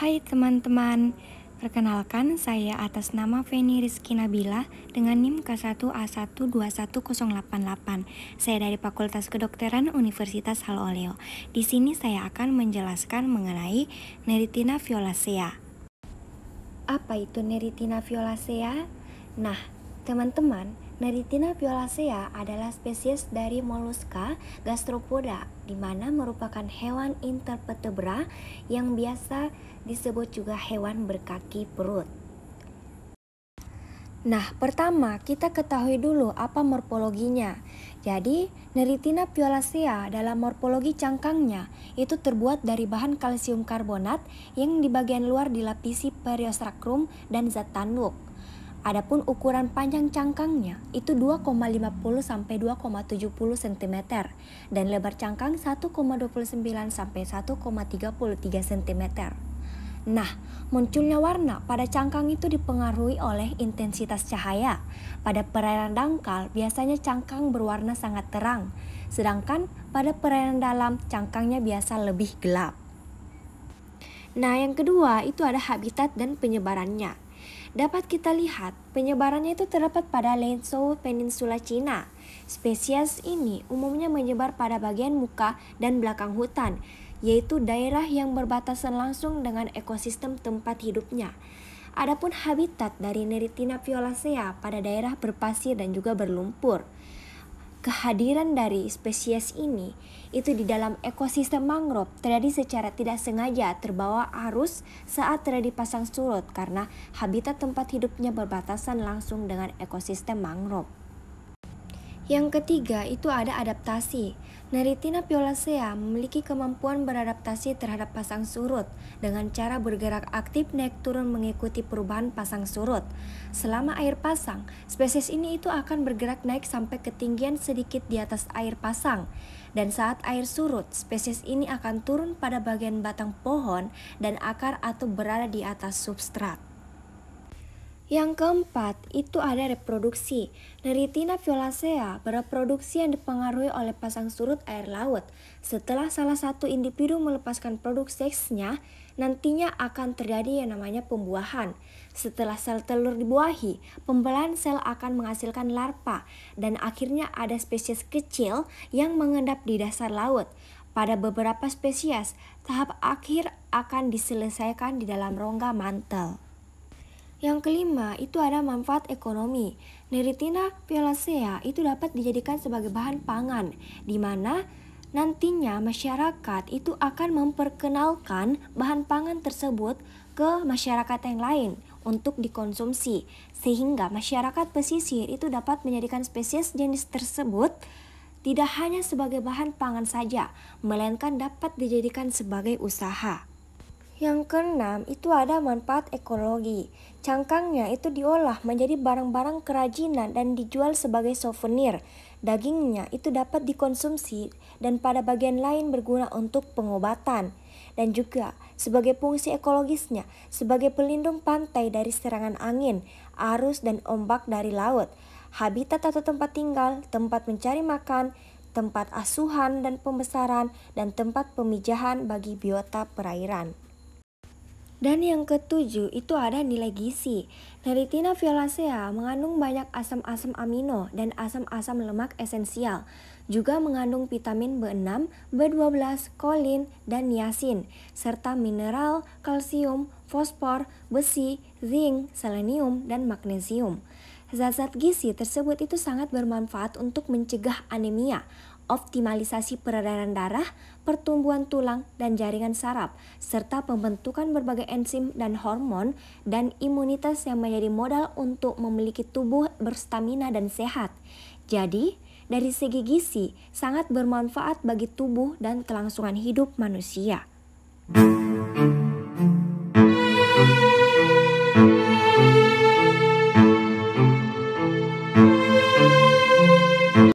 Hai teman-teman, perkenalkan saya atas nama Feni Rizki Nabila dengan NIM K1A121088. Saya dari Fakultas Kedokteran Universitas Haloleo. Di sini saya akan menjelaskan mengenai Neritina violacea. Apa itu Neritina violacea? Nah, teman-teman, Neritina piolacea adalah spesies dari moluska gastropoda di mana merupakan hewan intervertebra yang biasa disebut juga hewan berkaki perut. Nah, pertama kita ketahui dulu apa morfologinya. Jadi, Neritina piolacea dalam morfologi cangkangnya itu terbuat dari bahan kalsium karbonat yang di bagian luar dilapisi periostracum dan zat tanduk. Adapun ukuran panjang cangkangnya itu 2,50 sampai 2,70 cm dan lebar cangkang 1,29 sampai 1,33 cm. Nah, munculnya warna pada cangkang itu dipengaruhi oleh intensitas cahaya. Pada perairan dangkal, biasanya cangkang berwarna sangat terang, sedangkan pada perairan dalam, cangkangnya biasa lebih gelap. Nah, yang kedua itu ada habitat dan penyebarannya dapat kita lihat penyebarannya itu terdapat pada Lenzhou Peninsula Cina. Spesies ini umumnya menyebar pada bagian muka dan belakang hutan, yaitu daerah yang berbatasan langsung dengan ekosistem tempat hidupnya. Adapun habitat dari Neritina violacea pada daerah berpasir dan juga berlumpur kehadiran dari spesies ini itu di dalam ekosistem mangrove terjadi secara tidak sengaja terbawa arus saat terjadi pasang surut karena habitat tempat hidupnya berbatasan langsung dengan ekosistem mangrove. Yang ketiga itu ada adaptasi. Neritina piolacea memiliki kemampuan beradaptasi terhadap pasang surut dengan cara bergerak aktif naik turun mengikuti perubahan pasang surut. Selama air pasang, spesies ini itu akan bergerak naik sampai ketinggian sedikit di atas air pasang. Dan saat air surut, spesies ini akan turun pada bagian batang pohon dan akar atau berada di atas substrat. Yang keempat, itu ada reproduksi. Neritina violacea bereproduksi yang dipengaruhi oleh pasang surut air laut. Setelah salah satu individu melepaskan produk seksnya, nantinya akan terjadi yang namanya pembuahan. Setelah sel telur dibuahi, pembelahan sel akan menghasilkan larva dan akhirnya ada spesies kecil yang mengendap di dasar laut. Pada beberapa spesies, tahap akhir akan diselesaikan di dalam rongga mantel. Yang kelima, itu ada manfaat ekonomi. Neritina violacea itu dapat dijadikan sebagai bahan pangan, di mana nantinya masyarakat itu akan memperkenalkan bahan pangan tersebut ke masyarakat yang lain untuk dikonsumsi, sehingga masyarakat pesisir itu dapat menjadikan spesies jenis tersebut tidak hanya sebagai bahan pangan saja, melainkan dapat dijadikan sebagai usaha. Yang keenam, itu ada manfaat ekologi. Cangkangnya itu diolah menjadi barang-barang kerajinan dan dijual sebagai souvenir. Dagingnya itu dapat dikonsumsi dan pada bagian lain berguna untuk pengobatan. Dan juga sebagai fungsi ekologisnya, sebagai pelindung pantai dari serangan angin, arus dan ombak dari laut. Habitat atau tempat tinggal, tempat mencari makan, tempat asuhan dan pembesaran, dan tempat pemijahan bagi biota perairan. Dan yang ketujuh itu ada nilai gizi. Neritina retina violacea mengandung banyak asam-asam amino dan asam-asam lemak esensial. Juga mengandung vitamin B6, B12, kolin, dan niacin, serta mineral, kalsium, fosfor, besi, zinc, selenium, dan magnesium. Zat-zat gizi tersebut itu sangat bermanfaat untuk mencegah anemia, optimalisasi peredaran darah, pertumbuhan tulang dan jaringan saraf, serta pembentukan berbagai enzim dan hormon dan imunitas yang menjadi modal untuk memiliki tubuh berstamina dan sehat. Jadi, dari segi gizi sangat bermanfaat bagi tubuh dan kelangsungan hidup manusia.